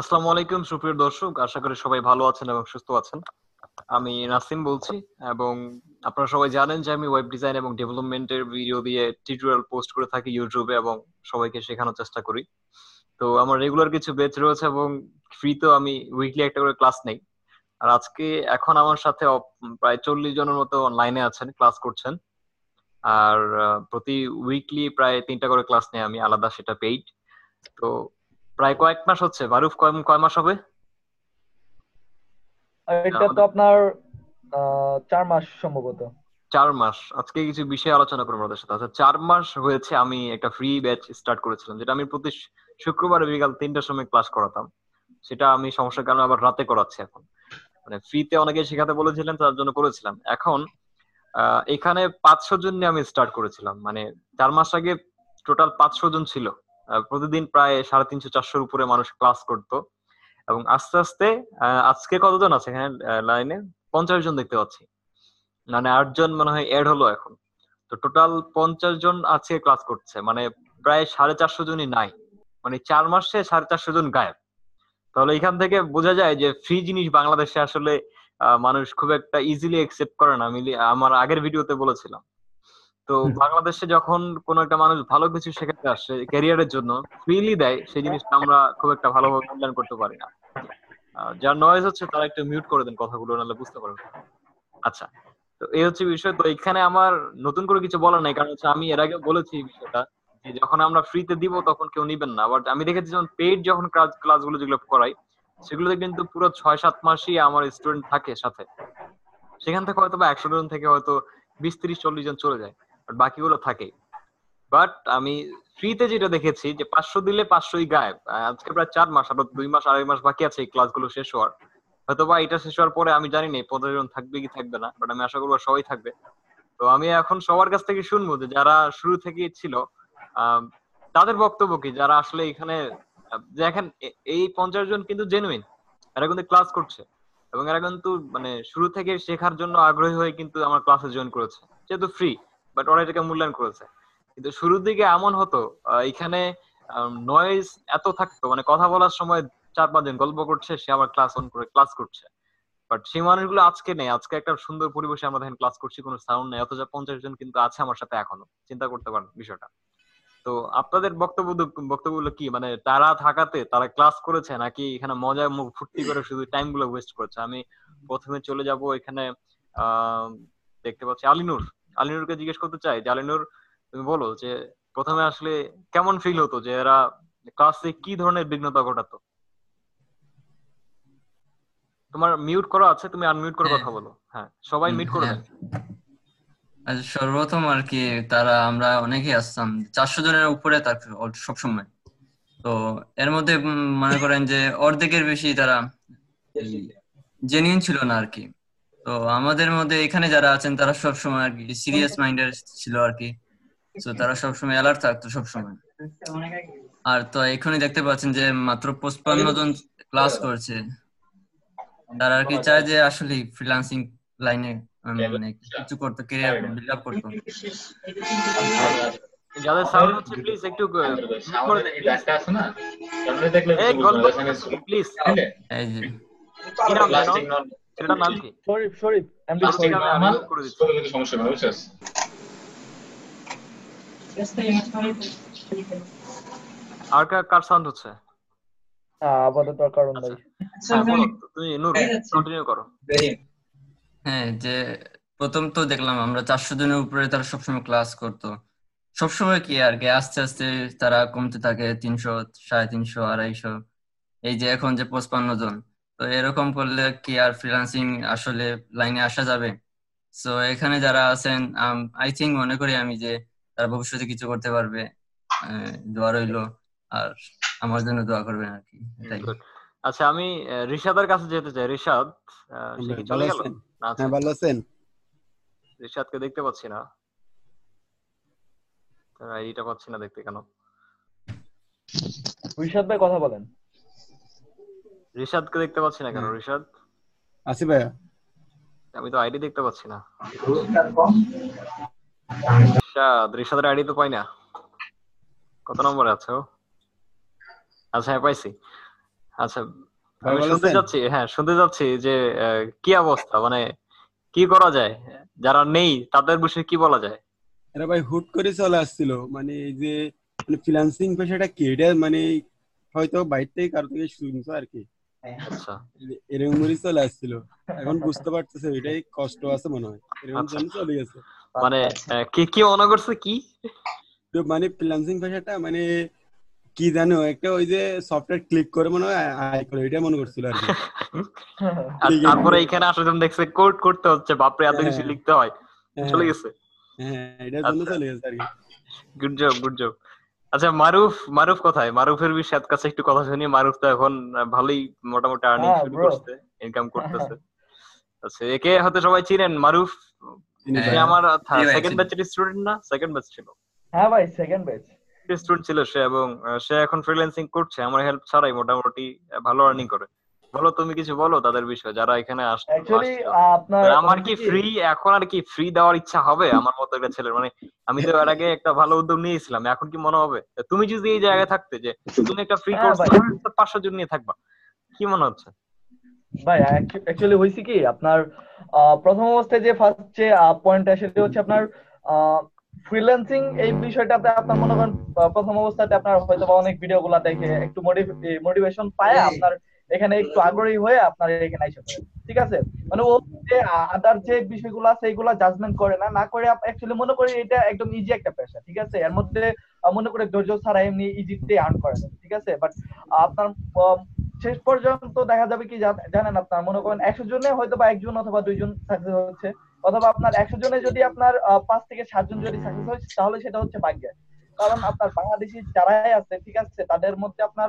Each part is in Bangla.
আসসালামু আলাইকুম সুপ্রিয় দর্শক আশা করি সবাই ভালো আছেন এবং সুস্থ আছেন আমি নাসিম বলছি এবং আপনারা সবাই জানেন যে আমি ওয়েব ডিজাইন এবং ডেভেলপমেন্টের ভিডিও দিয়ে টিউটোরিয়াল পোস্ট করে থাকি ইউটিউবে এবং সবাইকে শেখানোর চেষ্টা করি তো আমার রেগুলার কিছু ব্যাচ রয়েছে এবং ফ্রি তো আমি উইকলি একটা করে ক্লাস নেই আর আজকে এখন আমার সাথে প্রায় চল্লিশ জনের মতো অনলাইনে আছেন ক্লাস করছেন আর প্রতি উইকলি প্রায় তিনটা করে ক্লাস নেই আমি আলাদা সেটা পেইড তো প্রায় কয়েক মাস হচ্ছে বারুফ কয় কয় মাস হবে এটা তো আপনার চার মাস সম্ভবত চার মাস আজকে কিছু বিষয় আলোচনা করবো আমাদের সাথে আচ্ছা চার মাস হয়েছে আমি একটা ফ্রি ব্যাচ স্টার্ট করেছিলাম যেটা আমি প্রতি শুক্রবার বিকাল তিনটার সময় ক্লাস করাতাম সেটা আমি সমস্যার কারণে আবার রাতে করাচ্ছি এখন মানে ফ্রিতে অনেকে শেখাতে বলেছিলেন তার জন্য করেছিলাম এখন এখানে পাঁচশো জন নিয়ে আমি স্টার্ট করেছিলাম মানে চার মাস আগে টোটাল পাঁচশো জন ছিল প্রতিদিন প্রায় সাড়ে তিনশো চারশোর উপরে মানুষ ক্লাস করত এবং আস্তে আস্তে আজকে কতজন আছে এখানে লাইনে পঞ্চাশ জন দেখতে পাচ্ছি মানে আটজন মনে হয় এড হলো এখন তো টোটাল পঞ্চাশ জন আজকে ক্লাস করছে মানে প্রায় সাড়ে চারশো জনই নাই মানে চার মাসে সাড়ে চারশো জন গায়েব তাহলে এখান থেকে বোঝা যায় যে ফ্রি জিনিস বাংলাদেশে আসলে মানুষ খুব একটা ইজিলি একসেপ্ট করে না আমি আমার আগের ভিডিওতে বলেছিলাম তো বাংলাদেশে যখন কোনো একটা মানুষ ভালো কিছু শেখাতে আসে ক্যারিয়ারের জন্য ফ্রিলি দেয় সেই জিনিসটা আমরা খুব একটা ভালোভাবে মূল্যায়ন করতে পারি না যার নয়েজ হচ্ছে তারা একটু মিউট করে দেন কথাগুলো নাহলে বুঝতে পারবেন আচ্ছা তো এই হচ্ছে বিষয় তো এখানে আমার নতুন করে কিছু বলার নাই কারণ হচ্ছে আমি এর আগে বলেছি এই বিষয়টা যে যখন আমরা ফ্রিতে দিব তখন কেউ নিবেন না বাট আমি দেখেছি যখন পেইড যখন ক্লাসগুলো যেগুলো করাই সেগুলোতে কিন্তু পুরো ছয় সাত মাসই আমার স্টুডেন্ট থাকে সাথে সেখান থেকে হয়তো বা একশো জন থেকে হয়তো বিশ তিরিশ চল্লিশ জন চলে যায় বাকিগুলো থাকে বাট আমি ফ্রিতে যেটা দেখেছি যে পাঁচশো দিলে পাঁচশোই গায়ব আজকে প্রায় চার মাস আরো দুই মাস আড়াই মাস বাকি আছে এই ক্লাসগুলো শেষ হওয়ার হয়তো বা এটা শেষ হওয়ার পরে আমি জানি পনেরো জন থাকবে কি থাকবে না বাট আমি আশা করবো সবাই থাকবে তো আমি এখন সবার কাছ থেকে শুনবো যে যারা শুরু থেকে ছিল তাদের বক্তব্য কি যারা আসলে এখানে যে এখন এই পঞ্চাশ জন কিন্তু জেনুইন এরা কিন্তু ক্লাস করছে এবং এরা কিন্তু মানে শুরু থেকে শেখার জন্য আগ্রহী হয়ে কিন্তু আমার ক্লাসে জয়েন করেছে যেহেতু ফ্রি বাট ওরা এটাকে মূল্যায়ন করেছে কিন্তু শুরুর দিকে এমন হতো এখানে নয়েজ এত থাকতো মানে কথা বলার সময় চার পাঁচজন গল্প করছে সে আবার ক্লাস অন করে ক্লাস করছে বাট সেই মানুষগুলো আজকে নেই আজকে একটা সুন্দর পরিবেশে আমরা ক্লাস করছি কোনো সাউন্ড নেই অথচ পঞ্চাশ জন কিন্তু আছে আমার সাথে এখনো চিন্তা করতে পারেন বিষয়টা তো আপনাদের বক্তব্য বক্তব্যগুলো কি মানে তারা থাকাতে তারা ক্লাস করেছে নাকি এখানে মজা মুখ ফুর্তি করে শুধু টাইম গুলো ওয়েস্ট করেছে আমি প্রথমে চলে যাব এখানে দেখতে পাচ্ছি আলিনুর আলিনুরকে জিজ্ঞেস করতে চাই যে আলিনুর তুমি বলো যে প্রথমে আসলে কেমন ফিল হতো যে এরা ক্লাসে কি ধরনের বিঘ্নতা ঘটাতো তোমার মিউট করা আছে তুমি আনমিউট করে হ্যাঁ। কথা বলো হ্যাঁ সবাই মিউট করে হ্যাঁ। দেন আচ্ছা, সর্বপ্রথম আর কি তারা আমরা অনেকেই আসতাম চারশো জনের উপরে তার সবসময় তো এর মধ্যে মনে করেন যে অর্ধেকের বেশি তারা জেনুইন ছিল না আর কি তো আমাদের মধ্যে এখানে যারা আছেন তারা সব সময় আর কি সিরিয়াস মাইন্ডের ছিল আর কি তো তারা সব সময় অ্যালার্ট থাকতো সব সময় আর তো এখনই দেখতে পাচ্ছেন যে মাত্র পঁচপান্ন জন ক্লাস করছে তারা আর কি চায় যে আসলে ফ্রিল্যান্সিং লাইনে মানে কিছু করতে কেরিয়ার বিল্ড আপ করতো যাদের সাউন্ড হচ্ছে প্লিজ একটু প্লিজ ছেলেটার নাম কি শরীফ শরীফ এমডি শরীফ করে দিচ্ছি সমস্যা বুঝছিস আর কার সাউন্ড হচ্ছে আপাতত কারণ নাই আচ্ছা, হ্যাঁ, তুমি কন্টিনিউ করো হ্যাঁ যে প্রথম তো দেখলাম আমরা চারশো জনের উপরে তারা সবসময় ক্লাস করতো সবসময় কি আর কি আস্তে আস্তে তারা কমতে থাকে তিনশো সাড়ে তিনশো আড়াইশো এই যে এখন যে পঁচপান্ন জন তো এরকম করলে কি আর ফ্রিল্যান্সিং আসলে লাইনে আসা যাবে সো এখানে যারা আছেন আই থিঙ্ক মনে করি আমি যে তারা ভবিষ্যতে কিছু করতে পারবে দোয়া রইল আর আমার জন্য দোয়া করবেন আর কি আচ্ছা আমি ঋষাদের কাছে যেতে চাই ঋষাদ চলে গেল হ্যাঁ, ভালো আছেন ঋষাদকে দেখতে পাচ্ছি না এইটা পাচ্ছি না দেখতে কেন ঋষাদ ভাই কথা বলেন রিশাদ কে দেখতে পাচ্ছি না কেন হ্যাঁ। রিশাদ আসি ভাইয়া আমি তো আইডি দেখতে পাচ্ছি না রিশাদ রিশাদের আইডি তো পাই না কত নম্বরে আছো আচ্ছা হ্যাঁ পাইছি আচ্ছা আমি শুনতে যাচ্ছি হ্যাঁ শুনতে যাচ্ছি যে কি অবস্থা মানে কি করা যায় যারা নেই তাদের বসে কি বলা যায় এরা ভাই হুট করে চলে আসছিল মানে এই যে ফ্রিল্যান্সিং পেশাটা কি এটা মানে হয়তো বাইরে থেকে কারো থেকে শুনছো আর কি আচ্ছা। এরকম করে চলে আসছিল এখন বুঝতে পারতেছে এটাই কষ্ট আছে মনে হয় এরকম আচ্ছা। জন্য চলে গেছে মানে কি কি মনে করছে কি মানে ফ্রিল্যান্সিং ভাষাটা মানে কি জানো একটা ওই যে সফটওয়্যার ক্লিক করে মনে হয় আই করে এটা মনে করছিল আর কি তারপরে এখানে আসলে দেখছে কোড করতে হচ্ছে বাপরে এত কিছু হ্যাঁ। লিখতে হয় হ্যাঁ। চলে গেছে হ্যাঁ এটা জন্য আচ্ছা। চলে গেছে আর কি গুড জব গুড জব আচ্ছা মারুফ মারুফ কোথায় মারুফের বিষয়ে কাছে একটু কথা শুনি মারুফ তো এখন ভালোই মোটামুটি আর্নিং হ্যাঁ, শুরু করতে ইনকাম করতেছে আচ্ছা একে হয়তো সবাই চিনেন মারুফ সে আমার সেকেন্ড ব্যাচের স্টুডেন্ট না সেকেন্ড ব্যাচ ছিল হ্যাঁ ভাই সেকেন্ড ব্যাচ স্টুডেন্ট ছিল সে এবং সে এখন ফ্রিল্যান্সিং করছে আমার হেল্প ছাড়াই মোটামুটি ভালো আর্নিং করে বলো তুমি কিছু বলো তাদের বিষয়ে যারা এখানে আসছে অ্যাকচুয়ালি আপনার মানে আমার কি ফ্রি মানে এখন আর কি ফ্রি দেওয়ার ইচ্ছা হবে আমার মতো একটা ছেলের মানে আমি তো এর আগে একটা ভালো উদ্যোগ নিয়েছিলাম এখন কি মনে হবে তুমি যদি এই জায়গায় থাকতে যে তুমি একটা ফ্রি হ্যাঁ কোর্স পাঁচশো জন নিয়ে থাকবা কি মনে হচ্ছে ভাই অ্যাকচুয়ালি হয়েছে কি আপনার প্রথম অবস্থায় যে ফার্স্ট যে পয়েন্ট সেটা হচ্ছে আপনার ফ্রিল্যান্সিং এই বিষয়টাতে আপনার মনে করেন প্রথম অবস্থাতে আপনার হয়তো অনেক ভিডিও গুলা দেখে একটু মোটিভেশন পায় আপনার এখানে একটু আগ্রহী হয়ে আপনার এখানে এসে ঠিক আছে মানে ও যে আদার যে বিষয়গুলো আছে এগুলো জাজমেন্ট করে না না করে অ্যাকচুয়ালি মনে করি এটা একদম ইজি একটা পেশা ঠিক আছে এর মধ্যে মনে করে ধৈর্য ছাড়া এমনি ইজিতে আর্ন করে না ঠিক আছে বাট আপনার শেষ পর্যন্ত দেখা যাবে কি জানেন আপনার মনে করেন একশো জনে হয়তো বা একজন অথবা দুইজন সাকসেস হচ্ছে অথবা আপনার একশো জনে যদি আপনার পাঁচ থেকে সাতজন যদি সাকসেস হয় তাহলে সেটা হচ্ছে ভাগ্যের কারণ আপনার বাংলাদেশি যারাই আছে ঠিক আছে তাদের মধ্যে আপনার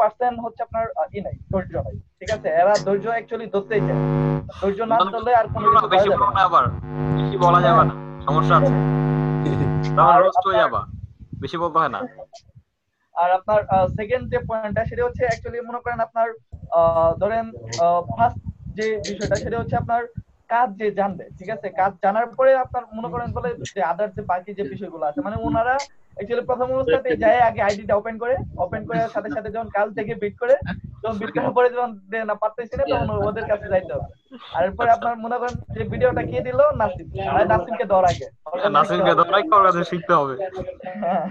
পার্সেন্ট হচ্ছে আপনার ই নাই ধৈর্য নাই ঠিক আছে এরা ধৈর্য অ্যাকচুয়ালি ধরতেই চায় ধৈর্য না ধরলে আর কোনো কিছু বেশি না আবার বেশি বলা যাবে না সমস্যা আছে তাহলে রোস্ট হয়ে বেশি না আর আপনার সেকেন্ড যে পয়েন্টটা সেটা হচ্ছে অ্যাকচুয়ালি মনে করেন আপনার ধরেন ফার্স্ট যে বিষয়টা সেটা হচ্ছে আপনার কাজ যে জানবে ঠিক আছে কাজ জানার পরে আপনার মনে করেন বলে যে আদার যে বাকি যে বিষয়গুলো আছে মানে ওনারা অ্যাকচুয়ালি প্রথম অবস্থাতে যায় আগে আইডিটা ওপেন করে ওপেন করে সাথে সাথে যখন কাল থেকে বিট করে যখন বিট করার পরে যখন না পারতেছি না তখন ওদের কাছে যাইতে হবে আর এরপরে আচ্ছা। আপনার মনে করেন যে ভিডিওটা কে দিল নাসিম আর নাসিমকে ধর আগে হ্যাঁ, নাসিমকে ধর আগে ওর কাছে শিখতে হবে হ্যাঁ।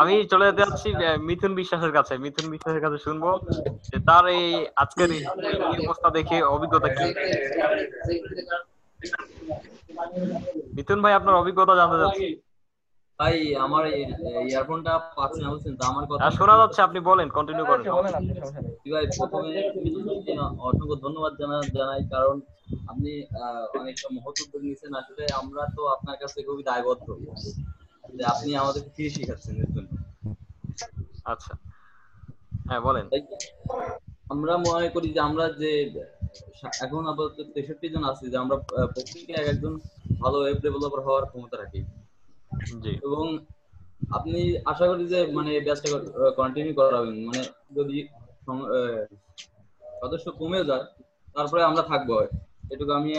আমি চলে যেতে যাচ্ছি মিথুন বিশ্বাসের কাছে মিথুন বিশ্বাসের কাছে শুনবো যে তার এই আজকের এই অবস্থা দেখে অভিজ্ঞতা কি মিথুন ভাই আপনার অভিজ্ঞতা জানতে চাচ্ছি ভাই আমার ইয়ারফোনটা পাচ্ছি না বুঝছেন তো আমার কথা হ্যাঁ, শোনা যাচ্ছে আপনি বলেন কন্টিনিউ করেন আচ্ছা, ভাই প্রথমে অসংখ্য ধন্যবাদ জানাই কারণ আপনি অনেকটা মহৎ উদ্যোগ নিয়েছেন আসলে আমরা তো আপনার কাছে খুবই দায়বদ্ধ যে আপনি আমাদের কি শিখাচ্ছেন এর জন্য আচ্ছা হ্যাঁ বলেন আমরা মনে করি যে আমরা যে এখন আপাতত তেষট্টি জন আছি যে আমরা প্রত্যেকে একজন ভালো ওয়েব ডেভেলপার হওয়ার ক্ষমতা রাখি এবং আপনি আশা করি যে মানে ব্যাচটা কন্টিনিউ করাবেন মানে যদি সদস্য কমে যায় তারপরে আমরা থাকবো এটুকু আমি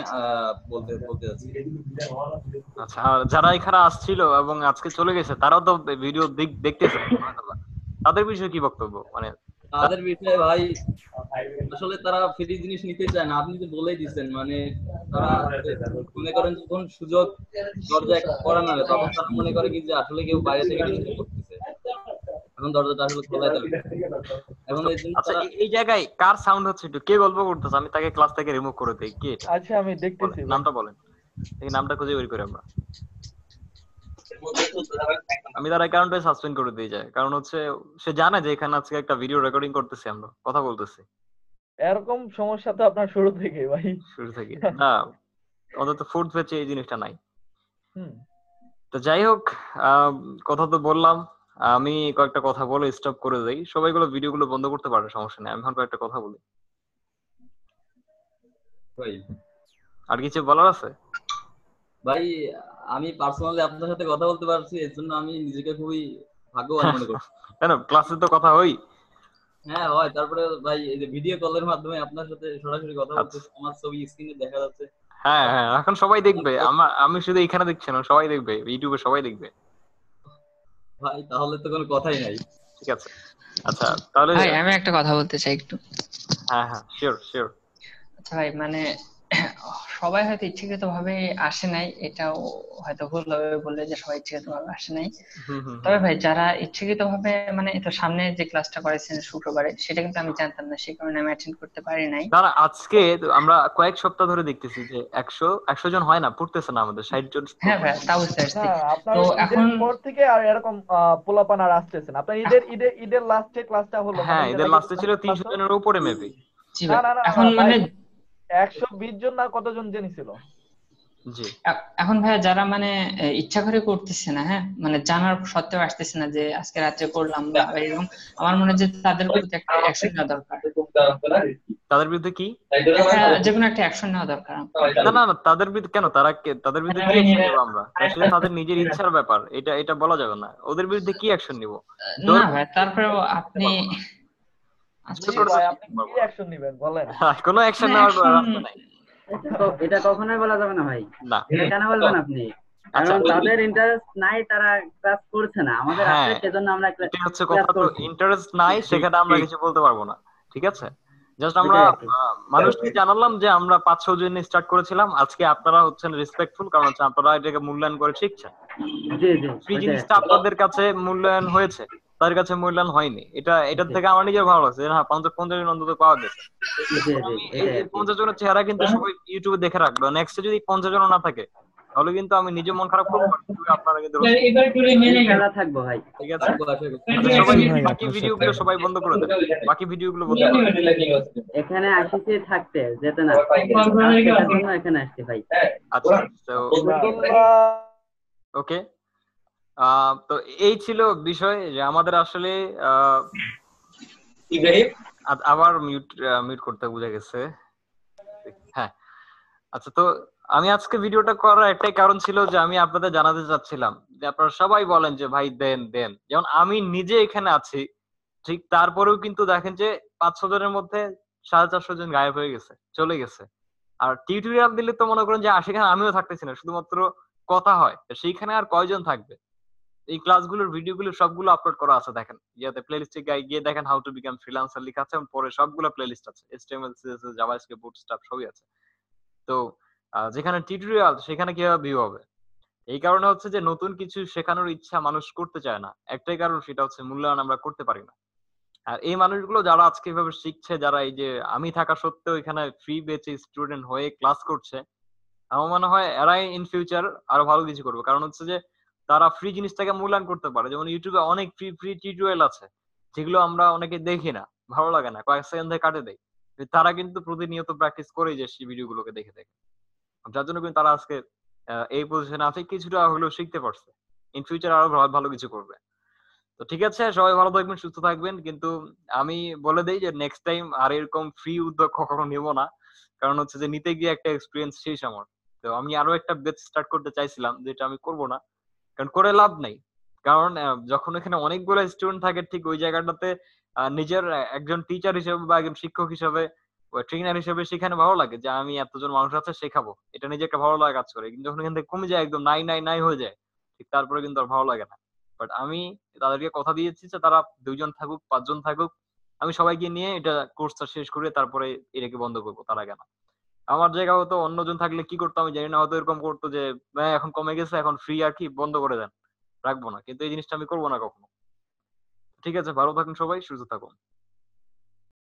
বলতে বলতে যাচ্ছি আচ্ছা আর যারা এখানে আসছিল এবং আজকে চলে গেছে তারাও তো ভিডিও দেখতেছে তাদের বিষয়ে কি বক্তব্য মানে তাদের বিষয়ে ভাই আসলে তারা ফ্রি জিনিস নিতে চায় না আপনি তো বলেই দিচ্ছেন মানে তারা মনে করেন যখন সুযোগ দরজা করা না তখন তারা মনে করে কি যে আসলে কেউ বাইরে থেকে কিছু করতেছে এখন দরজাটা আসলে খোলাই এখন আচ্ছা, এই এই জায়গায় কার সাউন্ড হচ্ছে একটু কে গল্প করতেছে আমি তাকে ক্লাস থেকে রিমুভ করে দেই কে আচ্ছা আমি দেখতেছি নামটা বলেন এই নামটা খুঁজে বের করি আমরা আমি তার অ্যাকাউন্টে সাসপেন্ড করে দিয়ে যায় কারণ হচ্ছে সে জানে যে এখানে আজকে একটা ভিডিও রেকর্ডিং করতেছি আমরা কথা বলতেছি এরকম সমস্যা তো আপনার শুরু থেকে ভাই শুরু থেকে না অন্তত ফোর্থ ব্যাচে এই জিনিসটা নাই তো যাই হোক কথা তো বললাম আমি কয়েকটা কথা বলে স্টপ করে দেই সবাই গুলো ভিডিও গুলো বন্ধ করতে পারে সমস্যা নেই আমি এখন কয়েকটা কথা বলি ভাই আর কিছু বলার আছে ভাই আমি পার্সোনালি আপনার সাথে কথা বলতে পারছি এর জন্য আমি নিজেকে খুবই ভাগ্যবান মনে করছি কেন ক্লাসে তো কথা হই হ্যাঁ হয় তারপরে ভাই এই যে ভিডিও কলের মাধ্যমে আপনার সাথে সরাসরি কথা বলতে আচ্ছা। আমার ছবি স্ক্রিনে দেখা যাচ্ছে হ্যাঁ হ্যাঁ এখন সবাই দেখবে আমার আমি শুধু এখানে দেখছি না সবাই দেখবে ইউটিউবে সবাই দেখবে ভাই তাহলে তো কোনো কথাই নাই ঠিক আছে আচ্ছা তাহলে ভাই আমি একটা কথা বলতে চাই একটু হ্যাঁ হ্যাঁ শিওর শিওর আচ্ছা ভাই মানে সবাই হয়তো ইচ্ছাকৃত ভাবে আসে নাই এটাও হয়তো ভুল হবে বললে যে সবাই ইচ্ছাকৃত ভাবে আসে নাই তবে ভাই যারা ইচ্ছাকৃত ভাবে মানে তো সামনে যে ক্লাসটা করেছেন শুক্রবারে সেটা কিন্তু আমি জানতাম না সেই কারণে আমি অ্যাটেন্ড করতে পারি নাই না না আজকে আমরা কয়েক সপ্তাহ ধরে দেখতেছি যে একশো একশো জন হয় না পড়তেছে না আমাদের ষাট জন হ্যাঁ ভাই তা বুঝতে পারছি হ্যাঁ, তো এখন পর থেকে আর এরকম পোলাপান আর আসতেছেন আপনার ঈদের ঈদের ঈদের লাস্টে ক্লাসটা হলো হ্যাঁ মানে ঈদের লাস্টে ছিল তিনশো জনের উপরে মেবি এখন মানে একশো বিশ জন না কতজন জেনেছিল এখন ভাইয়া যারা মানে ইচ্ছা করে করতেছে না হ্যাঁ মানে জানার সত্ত্বেও আসতেছে না যে আজকে রাত্রে করলাম হ্যাঁ। এরকম আমার মনে হয় তাদের বিরুদ্ধে একটা অ্যাকশন নেওয়া দরকার তাদের বিরুদ্ধে কি যে কোনো একটা অ্যাকশন নেওয়া দরকার না না তাদের বিরুদ্ধে কেন তারা তাদের বিরুদ্ধে কি অ্যাকশন নেব আমরা আসলে তাদের নিজের ইচ্ছার ব্যাপার এটা এটা বলা যাবে না ওদের বিরুদ্ধে কি অ্যাকশন নিব না ভাই তারপরে আপনি ঠিক আছে জাস্ট আমরা মানুষকে জানালাম যে আমরা পাঁচ ছয় জন স্টার্ট করেছিলাম আজকে আপনারা হচ্ছেন রেসপেক্টফুল কারণ হচ্ছে আপনারা এটাকে মূল্যায়ন করে শিখছেন আপনাদের কাছে মূল্যায়ন হয়েছে তার কাছে মূল্যায়ন হয়নি এটা এটার থেকে আমার নিজের ভালো লাগছে হ্যাঁ পঞ্চাশ পঞ্চাশ জন অন্তত পাওয়া গেছে পঞ্চাশ জনের চেহারা কিন্তু হ্যাঁ। সবাই ইউটিউবে দেখে রাখলো নেক্সটে যদি পঞ্চাশ জন না থাকে তাহলে কিন্তু আমি নিজে মন খারাপ করবো আপনারা কিন্তু আচ্ছা, হ্যাঁ, বাকি ভিডিও গুলো সবাই বন্ধ করে দেবে বাকি গুলো বন্ধ এখানে আসিতে থাকতে যেতে না এখানে আসতে ভাই হ্যাঁ। আচ্ছা ওকে তো এই ছিল বিষয় যে আমাদের আসলে আবার মিউট মিউট করতে বুঝা গেছে হ্যাঁ আচ্ছা তো আমি আজকে ভিডিওটা করার একটাই কারণ ছিল যে আমি আপনাদের জানাতে চাচ্ছিলাম যে আপনারা সবাই বলেন যে ভাই দেন দেন যেমন আমি নিজে এখানে আছি ঠিক তারপরেও কিন্তু দেখেন যে পাঁচশো জনের মধ্যে সাড়ে চারশো জন গায়েব হয়ে গেছে চলে গেছে আর টিউটোরিয়াল দিলে তো মনে করেন যে সেখানে আমিও থাকতেছি না শুধুমাত্র কথা হয় সেইখানে আর কয়জন থাকবে এই ক্লাসগুলোর ভিডিওগুলো সবগুলো আপলোড করা আছে দেখেন ইয়াতে প্লেলিস্টে গিয়ে দেখেন হাউ টু বিকাম ফ্রিল্যান্সার লেখা আছে এবং পরে সবগুলো প্লেলিস্ট আছে এইচটিএমএল সিএসএস জাভাস্ক্রিপ্ট বুটস্ট্র্যাপ সবই আছে তো যেখানে টিউটোরিয়াল সেখানে কিভাবে ভিউ হবে এই কারণে হচ্ছে যে নতুন কিছু শেখানোর ইচ্ছা মানুষ করতে চায় না একটাই কারণ সেটা হচ্ছে মূল্যায়ন আমরা করতে পারি না আর এই মানুষগুলো যারা আজকে এভাবে শিখছে যারা এই যে আমি থাকা সত্ত্বেও এখানে ফ্রি বেচে স্টুডেন্ট হয়ে ক্লাস করছে আমার মনে হয় এরাই ইন ফিউচার আরো ভালো কিছু করবে কারণ হচ্ছে যে তারা ফ্রি জিনিসটাকে মূল্যায়ন করতে পারে যেমন ইউটিউবে অনেক ফ্রি ফ্রি টিউটোরিয়াল আছে যেগুলো আমরা অনেকে দেখি না ভালো লাগে না কয়েক সেকেন্ড ধরে কাটে দেয় তারা কিন্তু প্রতিনিয়ত প্র্যাকটিস করে যে সেই ভিডিওগুলোকে দেখে দেখে যার জন্য কিন্তু তারা আজকে এই পজিশনে আছে কিছুটা হলেও শিখতে পারছে ইন ফিউচার আরো ভালো ভালো কিছু করবে তো ঠিক আছে সবাই ভালো থাকবেন সুস্থ থাকবেন কিন্তু আমি বলে দেই যে নেক্সট টাইম আর এরকম ফ্রি উদ্যোগ কখনো নিব না কারণ হচ্ছে যে নিতে গিয়ে একটা এক্সপিরিয়েন্স শেষ আমার তো আমি আরো একটা বেচ স্টার্ট করতে চাইছিলাম যেটা আমি করব না কারণ করে লাভ নাই কারণ যখন এখানে অনেকগুলো স্টুডেন্ট থাকে ঠিক ওই জায়গাটাতে নিজের একজন টিচার হিসেবে বা একজন শিক্ষক হিসেবে ট্রেনার হিসেবে সেখানে ভালো লাগে যে আমি এতজন মানুষ আছে শেখাবো এটা নিজেকে ভালো লাগে কাজ করে কিন্তু যখন এখান থেকে কমে যায় একদম নাই নাই নাই হয়ে যায় ঠিক তারপরে কিন্তু আর ভালো লাগে না বাট আমি তাদেরকে কথা দিয়েছি যে তারা দুইজন থাকুক পাঁচজন থাকুক আমি সবাইকে নিয়ে এটা কোর্সটা শেষ করে তারপরে এটাকে বন্ধ করবো তারা আগে আমার জায়গা হতো অন্যজন থাকলে কি করতো আমি জানি না হয়তো এরকম করতো যে হ্যাঁ এখন কমে গেছে এখন ফ্রি আর কি বন্ধ করে দেন রাখবো না কিন্তু এই জিনিসটা আমি করবো না কখনো ঠিক আছে ভালো থাকুন সবাই সুস্থ থাকুন